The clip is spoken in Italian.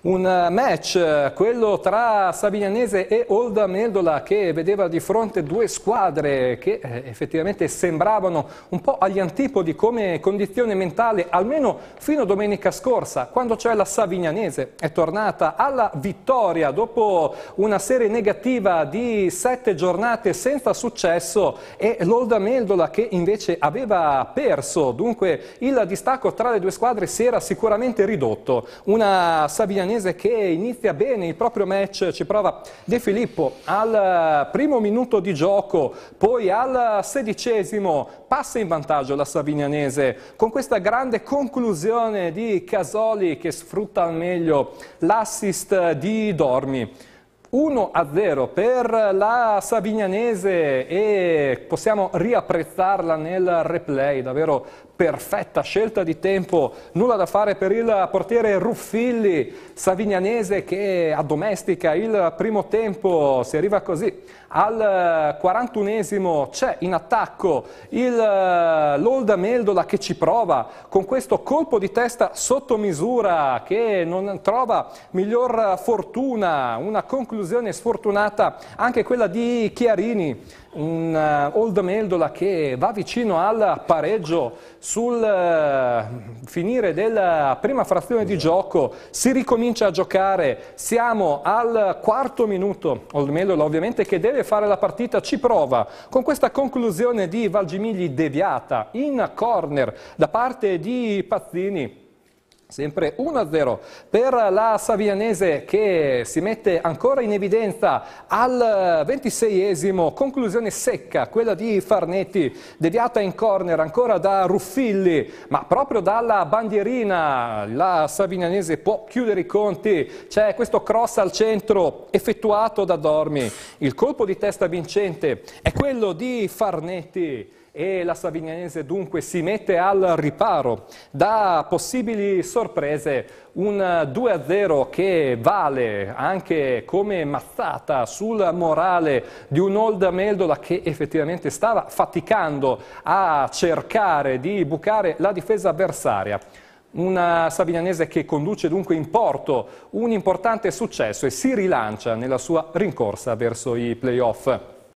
Un eh, match, eh, quello tra Savignanese e Olda Meldola che vedeva di fronte due squadre che eh, effettivamente sembravano un po' agli antipodi come condizione mentale, almeno fino a domenica scorsa, quando cioè la Savignanese è tornata alla vittoria dopo una serie negativa di sette giornate senza successo e l'Olda Meldola che invece aveva perso, dunque il distacco tra le due squadre si era sicuramente ridotto. Una Savignanese milanese che inizia bene il proprio match, ci prova De Filippo al eh, primo minuto di gioco, poi al sedicesimo passa in vantaggio la Savignanese con questa grande conclusione di Casoli che sfrutta al meglio l'assist di Dormi. 1 0 per la Savignanese e possiamo riapprezzarla nel replay, davvero perfetta scelta di tempo, nulla da fare per il portiere Ruffilli, Savignanese che addomestica il primo tempo, si arriva così al 41esimo c'è in attacco eh, l'Olda Meldola che ci prova con questo colpo di testa sotto misura che non trova miglior fortuna, una conclusione conclusione sfortunata anche quella di Chiarini, un uh, old Meldola che va vicino al pareggio sul uh, finire della prima frazione di gioco, si ricomincia a giocare, siamo al quarto minuto, old Meldola ovviamente che deve fare la partita, ci prova con questa conclusione di Valgimigli deviata in corner da parte di Pazzini. Sempre 1-0 per la Savianese che si mette ancora in evidenza al 26esimo, conclusione secca, quella di Farnetti, deviata in corner ancora da Ruffilli, ma proprio dalla bandierina la Savianese può chiudere i conti, c'è questo cross al centro effettuato da Dormi, il colpo di testa vincente è quello di Farnetti e la Savignanese dunque si mette al riparo da possibili sorprese un 2-0 che vale anche come mazzata sul morale di un Old Meldola che effettivamente stava faticando a cercare di bucare la difesa avversaria. Una Savignanese che conduce dunque in porto un importante successo e si rilancia nella sua rincorsa verso i playoff.